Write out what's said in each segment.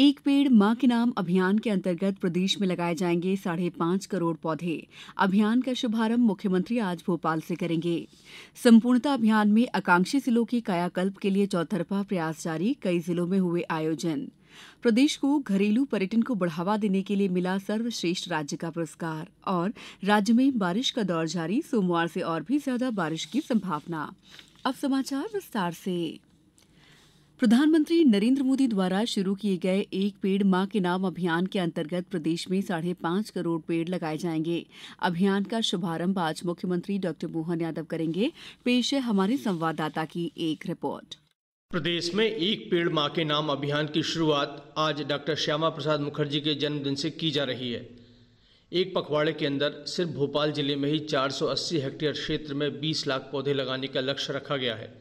एक पेड़ मां के नाम अभियान के अंतर्गत प्रदेश में लगाए जाएंगे साढ़े पांच करोड़ पौधे अभियान का शुभारंभ मुख्यमंत्री आज भोपाल से करेंगे संपूर्णता अभियान में आकांक्षी जिलों के कायाकल्प के लिए चौतरफा प्रयास जारी कई जिलों में हुए आयोजन प्रदेश को घरेलू पर्यटन को बढ़ावा देने के लिए मिला सर्वश्रेष्ठ राज्य का पुरस्कार और राज्य में बारिश का दौर जारी सोमवार से और भी ज्यादा बारिश की संभावना अब समाचार विस्तार से प्रधानमंत्री नरेन्द्र मोदी द्वारा शुरू किए गए एक पेड़ मां के नाम अभियान के अंतर्गत प्रदेश में साढ़े पांच करोड़ पेड़ लगाए जाएंगे अभियान का शुभारंभ आज मुख्यमंत्री डॉ मोहन यादव करेंगे पेश है हमारे संवाददाता की एक रिपोर्ट प्रदेश में एक पेड़ मां के नाम अभियान की शुरुआत आज डॉक्टर श्यामा प्रसाद मुखर्जी के जन्मदिन से की जा रही है एक पखवाड़े के अंदर सिर्फ भोपाल जिले में ही 480 हेक्टेयर क्षेत्र में 20 लाख पौधे लगाने का लक्ष्य रखा गया है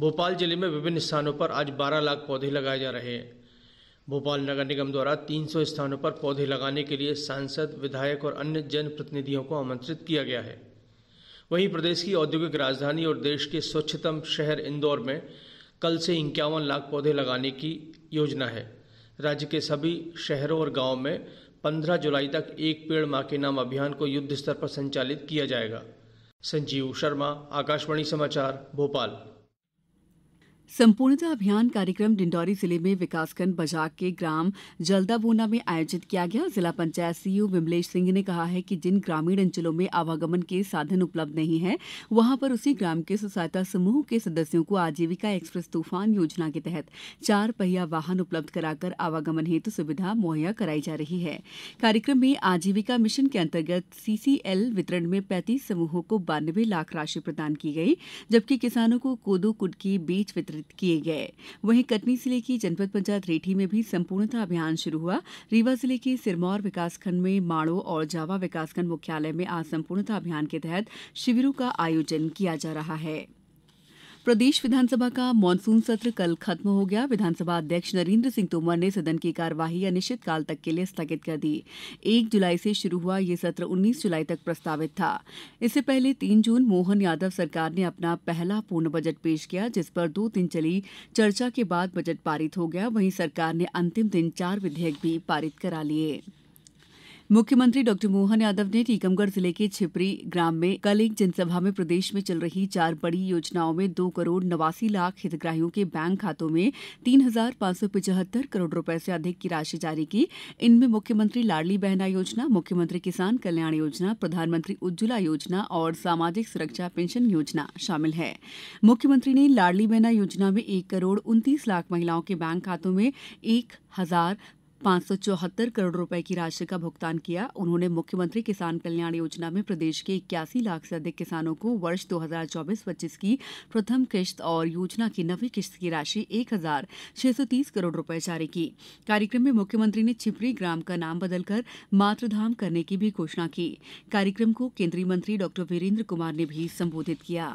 भोपाल जिले में विभिन्न स्थानों पर आज 12 लाख पौधे लगाए जा रहे हैं भोपाल नगर निगम द्वारा 300 स्थानों पर पौधे लगाने के लिए सांसद विधायक और अन्य जनप्रतिनिधियों को आमंत्रित किया गया है वहीं प्रदेश की औद्योगिक राजधानी और देश के स्वच्छतम शहर इंदौर में कल से इक्यावन लाख पौधे लगाने की योजना है राज्य के सभी शहरों और गाँव में 15 जुलाई तक एक पेड़ माँ के नाम अभियान को युद्ध स्तर पर संचालित किया जाएगा संजीव शर्मा आकाशवाणी समाचार भोपाल संपूर्णता अभियान कार्यक्रम डिंडौरी जिले में विकासखंड बजाक के ग्राम जल्दाबोना में आयोजित किया गया जिला पंचायत सीईओ विमलेश सिंह ने कहा है कि जिन ग्रामीण अंचलों में आवागमन के साधन उपलब्ध नहीं है वहां पर उसी ग्राम के स्वसहायता समूह के सदस्यों को आजीविका एक्सप्रेस तूफान योजना के तहत चार पहिया वाहन उपलब्ध कराकर आवागमन हेतु सुविधा मुहैया कराई जा रही है कार्यक्रम में आजीविका मिशन के अंतर्गत सीसीएल वितरण में पैंतीस समूहों को बानवे लाख राशि प्रदान की गई जबकि किसानों को कोदो कुटकी बीज वितरण वितरित किए गए वहीं कटनी जिले की जनपद पंचायत रेठी में भी संपूर्णता अभियान शुरू हुआ रीवा जिले के सिरमौर विकासखंड में माड़ो और जावा विकासखंड मुख्यालय में आज संपूर्णता अभियान के तहत शिविरों का आयोजन किया जा रहा है प्रदेश विधानसभा का मानसून सत्र कल खत्म हो गया विधानसभा अध्यक्ष नरेंद्र सिंह तोमर ने सदन की कार्यवाही अनिश्चितकाल तक के लिए स्थगित कर दी एक जुलाई से शुरू हुआ यह सत्र 19 जुलाई तक प्रस्तावित था इससे पहले तीन जून मोहन यादव सरकार ने अपना पहला पूर्ण बजट पेश किया जिस पर दो दिन चली चर्चा के बाद बजट पारित हो गया वहीं सरकार ने अंतिम दिन चार विधेयक भी पारित करा लिये मुख्यमंत्री डॉ मोहन यादव ने टीकमगढ़ जिले के छिपरी ग्राम में कल एक जनसभा में प्रदेश में चल रही चार बड़ी योजनाओं में दो करोड़ नवासी लाख हितग्राहियों के बैंक खातों में तीन हजार पांच सौ पिचहत्तर करोड़ रुपए से अधिक की राशि जारी की इनमें मुख्यमंत्री लाडली बहना योजना मुख्यमंत्री किसान कल्याण योजना प्रधानमंत्री उज्ज्वला योजना और सामाजिक सुरक्षा पेंशन योजना शामिल है मुख्यमंत्री ने लाडली बहना योजना में एक करोड़ उनतीस लाख महिलाओं के बैंक खातों में एक हजार पांच सौ चौहत्तर करोड़ रुपए की राशि का भुगतान किया उन्होंने मुख्यमंत्री किसान कल्याण योजना में प्रदेश के इक्यासी लाख से अधिक किसानों को वर्ष 2024-25 की प्रथम किश्त और योजना की नवी किश्त की राशि एक हजार छह सौ तीस करोड़ रुपए जारी की कार्यक्रम में मुख्यमंत्री ने छिपरी ग्राम का नाम बदलकर मातृधाम करने की भी घोषणा की कार्यक्रम को केंद्रीय मंत्री डॉ वीरेंद्र कुमार ने भी संबोधित किया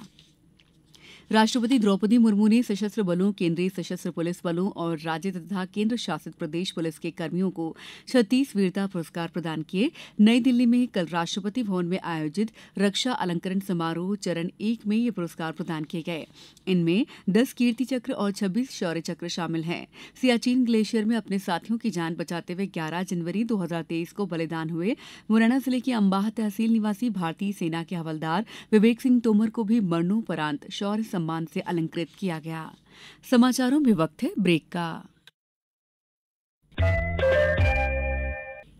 राष्ट्रपति द्रौपदी मुर्मू ने सशस्त्र बलों केंद्रीय सशस्त्र पुलिस बलों और राज्य तथा केंद्र शासित प्रदेश पुलिस के कर्मियों को छत्तीस वीरता पुरस्कार प्रदान किए नई दिल्ली में कल राष्ट्रपति भवन में आयोजित रक्षा अलंकरण समारोह चरण एक में ये पुरस्कार प्रदान किए गए इनमें दस कीर्ति चक्र और छब्बीस शौर्य चक्र शामिल हैं सियाचिन ग्लेशियर में अपने साथियों की जान बचाते हुए ग्यारह जनवरी दो को बलिदान हुए मुरैना जिले के अम्बाह तहसील निवासी भारतीय सेना के हवलदार विवेक सिंह तोमर को भी मरणोपरांत शौर्य सम्मान से अलंकृत किया गया समाचारों में वक्त है ब्रेक का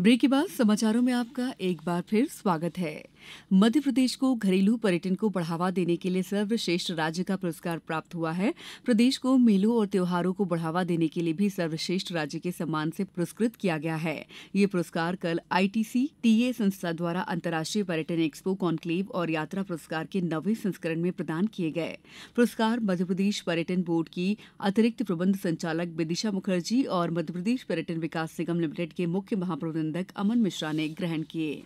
ब्रेक के बाद समाचारों में आपका एक बार फिर स्वागत है मध्य प्रदेश को घरेलू पर्यटन को बढ़ावा देने के लिए सर्वश्रेष्ठ राज्य का पुरस्कार प्राप्त हुआ है प्रदेश को मेलों और त्योहारों को बढ़ावा देने के लिए भी सर्वश्रेष्ठ राज्य के सम्मान से पुरस्कृत किया गया है ये पुरस्कार कल आईटीसी टीए संस्था द्वारा अंतर्राष्ट्रीय पर्यटन एक्सपो कॉन्क्लेव और यात्रा पुरस्कार के नवे संस्करण में प्रदान किए गए पुरस्कार मध्यप्रदेश पर्यटन बोर्ड की अतिरिक्त प्रबंध संचालक विदिशा मुखर्जी और मध्यप्रदेश पर्यटन विकास निगम लिमिटेड के मुख्य महाप्रबंधक अमन मिश्रा ने ग्रहण किए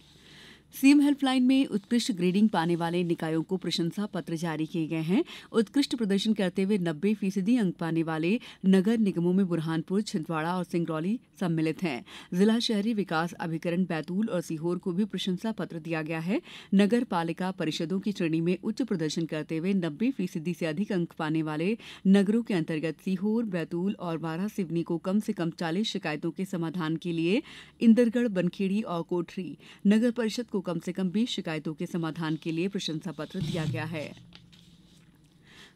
सीएम हेल्पलाइन में उत्कृष्ट ग्रेडिंग पाने वाले निकायों को प्रशंसा पत्र जारी किए गए हैं उत्कृष्ट प्रदर्शन करते हुए नब्बे फीसदी अंक पाने वाले नगर निगमों में बुरहानपुर छिंदवाड़ा और सिंगरौली सम्मिलित हैं जिला शहरी विकास अभिकरण बैतूल और सीहोर को भी प्रशंसा पत्र दिया गया है नगर पालिका परिषदों की श्रेणी में उच्च प्रदर्शन करते हुए नब्बे फीसदी से अधिक अंक पाने वाले नगरों के अंतर्गत सीहोर बैतूल और बारह सिवनी को कम से कम चालीस शिकायतों के समाधान के लिए इंदरगढ़ बनखेड़ी और कोठरी नगर परिषद को कम से कम बीस शिकायतों के समाधान के लिए प्रशंसा पत्र दिया गया है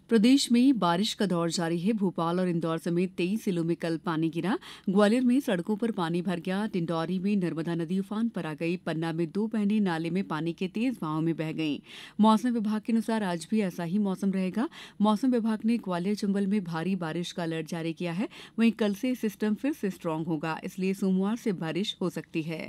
प्रदेश में बारिश का दौर जारी है भोपाल और इंदौर समेत तेईस जिलों में कल पानी गिरा ग्वालियर में सड़कों पर पानी भर गया डिंडौरी में नर्मदा नदी उफान पर आ गई पन्ना में दो पहने नाले में पानी के तेज बहाव में बह गई मौसम विभाग के अनुसार आज भी ऐसा ही मौसम रहेगा मौसम विभाग ने ग्वालियर चंबल में भारी बारिश का अलर्ट जारी किया है वहीं कल से सिस्टम फिर से स्ट्रांग होगा इसलिए सोमवार से बारिश हो सकती है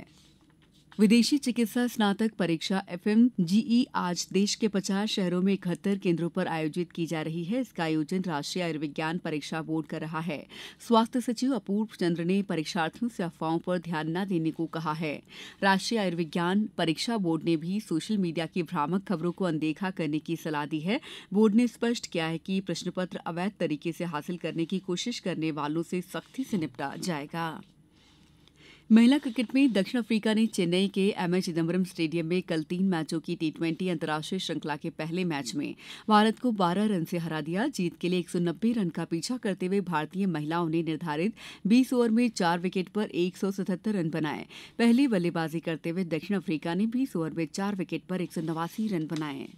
विदेशी चिकित्सा स्नातक परीक्षा एफएम जीई आज देश के पचास शहरों में इकहत्तर केंद्रों पर आयोजित की जा रही है इसका आयोजन राष्ट्रीय आयुर्विज्ञान परीक्षा बोर्ड कर रहा है स्वास्थ्य सचिव अपूर्व चंद्र ने परीक्षार्थियों से अफवाहों पर ध्यान न देने को कहा है राष्ट्रीय आयुर्विज्ञान परीक्षा बोर्ड ने भी सोशल मीडिया की भ्रामक खबरों को अनदेखा करने की सलाह दी है बोर्ड ने स्पष्ट किया है कि प्रश्न पत्र अवैध तरीके से हासिल करने की कोशिश करने वालों से सख्ती से निपटा जाएगा महिला क्रिकेट में दक्षिण अफ्रीका ने चेन्नई के एम चिदम्बरम स्टेडियम में कल तीन मैचों की टी ट्वेंटी अंतर्राष्ट्रीय श्रृंखला के पहले मैच में भारत को 12 रन से हरा दिया जीत के लिए 190 रन का पीछा करते हुए भारतीय महिलाओं ने निर्धारित 20 ओवर में चार विकेट पर 177 रन बनाए पहले बल्लेबाजी करते हुए दक्षिण अफ्रीका ने बीस ओवर में चार विकेट पर एक रन बनाए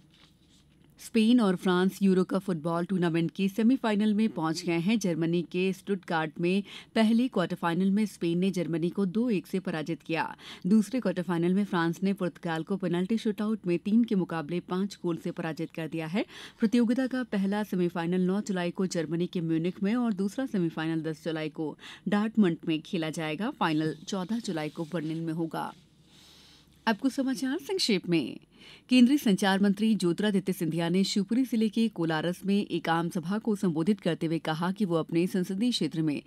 स्पेन और France Euro Cup football tournament के सेमीफाइनल में पहुंच गए हैं जर्मनी के स्टुटगार्ट में पहले क्वार्टर फाइनल में स्पेन ने जर्मनी को दो एक से पराजित किया दूसरे क्वार्टर फाइनल में फ्रांस ने पुर्तगाल को पेनल्टी शूटआउट में तीन के मुकाबले पांच गोल से पराजित कर दिया है प्रतियोगिता का पहला सेमीफाइनल नौ जुलाई को जर्मनी के म्यूनिक में और दूसरा सेमीफाइनल दस जुलाई को डार्टमंड में खेला जाएगा फाइनल चौदह जुलाई को बर्लिन में होगा आपको समाचार संक्षेप में केंद्रीय संचार मंत्री ज्योतिरादित्य सिंधिया ने शिवपुरी जिले के कोलारस में एक आम सभा को संबोधित करते हुए कहा कि वो अपने संसदीय क्षेत्र में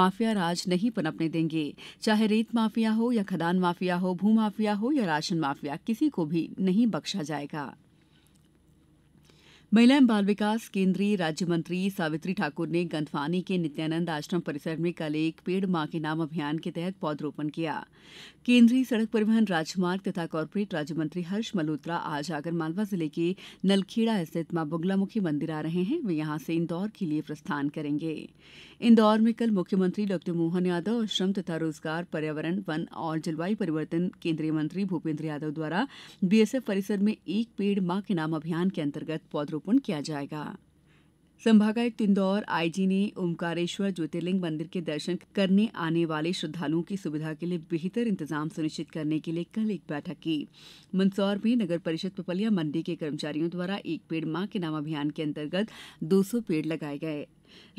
माफिया राज नहीं पनपने देंगे चाहे रेत माफिया हो या खदान माफिया हो भू माफिया हो या राशन माफिया किसी को भी नहीं बख्शा जाएगा महिला एवं बाल विकास केन्द्रीय राज्य मंत्री सावित्री ठाकुर ने गंधवानी के नित्यानंद आश्रम परिसर में कल एक पेड़ मां के नाम अभियान के तहत पौधरोपण किया केन्द्रीय सड़क परिवहन राजमार्ग तथा कॉरपोरेट राज्य मंत्री हर्ष मल्होत्रा आज आगरमालवा जिले के नलखेड़ा स्थित मां बुगलामुखी मंदिर आ रहे हैं वे यहां से इंदौर के लिए प्रस्थान करेंगे इंदौर में कल मुख्यमंत्री डॉ मोहन यादव और श्रम तथा रोजगार पर्यावरण वन और जलवायु परिवर्तन केन्द्रीय मंत्री भूपेन्द्र यादव द्वारा बीएसएफ परिसर में एक पेड़ मां के नाम अभियान के अंतर्गत पौधरोपण पौधारोपण किया जाएगा संभागायुक्त इंदौर आईजी ने ओमकारेश्वर ज्योतिर्लिंग मंदिर के दर्शन करने आने वाले श्रद्धालुओं की सुविधा के लिए बेहतर इंतजाम सुनिश्चित करने के लिए कल एक बैठक की मंदसौर में नगर परिषद पपलिया मंडी के कर्मचारियों द्वारा एक पेड़ मां के नाम अभियान के अंतर्गत 200 पेड़ लगाए गए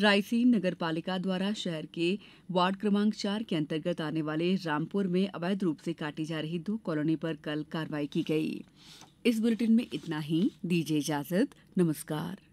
रायसेन नगर पालिका द्वारा शहर के वार्ड क्रमांक चार के अंतर्गत आने वाले रामपुर में अवैध रूप से काटी जा रही दो कॉलोनी पर कल कार्रवाई की गई इस बुलेटिन में इतना ही दीजिए इजाजत नमस्कार